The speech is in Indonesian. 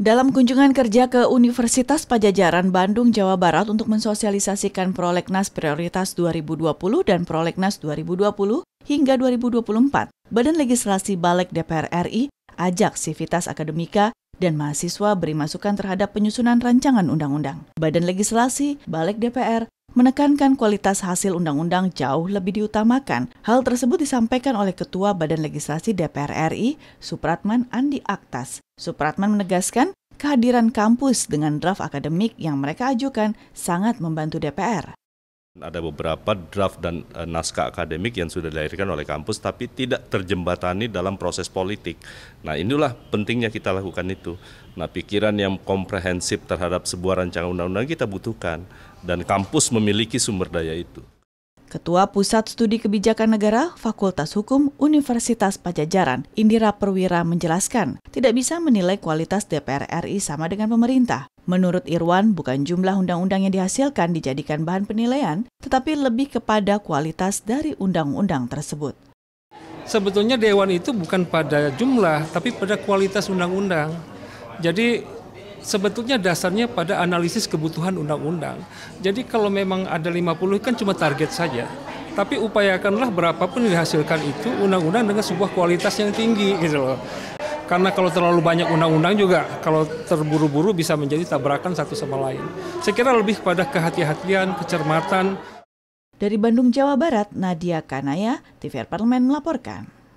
Dalam kunjungan kerja ke Universitas Pajajaran Bandung, Jawa Barat untuk mensosialisasikan prolegnas prioritas 2020 dan prolegnas 2020 hingga 2024, Badan Legislasi Balik DPR RI ajak Sivitas Akademika dan mahasiswa beri masukan terhadap penyusunan rancangan undang-undang. Badan Legislasi, Balik DPR, menekankan kualitas hasil undang-undang jauh lebih diutamakan. Hal tersebut disampaikan oleh Ketua Badan Legislasi DPR RI, Supratman Andi Aktas. Supratman menegaskan, kehadiran kampus dengan draft akademik yang mereka ajukan sangat membantu DPR. Ada beberapa draft dan e, naskah akademik yang sudah dilahirkan oleh kampus, tapi tidak terjembatani dalam proses politik. Nah, inilah pentingnya kita lakukan itu. Nah, pikiran yang komprehensif terhadap sebuah rancangan undang-undang kita butuhkan, dan kampus memiliki sumber daya itu. Ketua Pusat Studi Kebijakan Negara Fakultas Hukum Universitas Pajajaran, Indira Perwira menjelaskan, tidak bisa menilai kualitas DPR RI sama dengan pemerintah. Menurut Irwan, bukan jumlah undang-undang yang dihasilkan dijadikan bahan penilaian, tetapi lebih kepada kualitas dari undang-undang tersebut. Sebetulnya dewan itu bukan pada jumlah, tapi pada kualitas undang-undang. Jadi sebetulnya dasarnya pada analisis kebutuhan undang-undang. Jadi kalau memang ada 50 kan cuma target saja. Tapi upayakanlah berapapun dihasilkan itu undang-undang dengan sebuah kualitas yang tinggi gitu loh. Karena kalau terlalu banyak undang-undang juga, kalau terburu-buru bisa menjadi tabrakan satu sama lain. Saya kira lebih kepada kehati-hatian, kecermatan. Dari Bandung, Jawa Barat, Nadia Kanaya, TVR Parlemen melaporkan.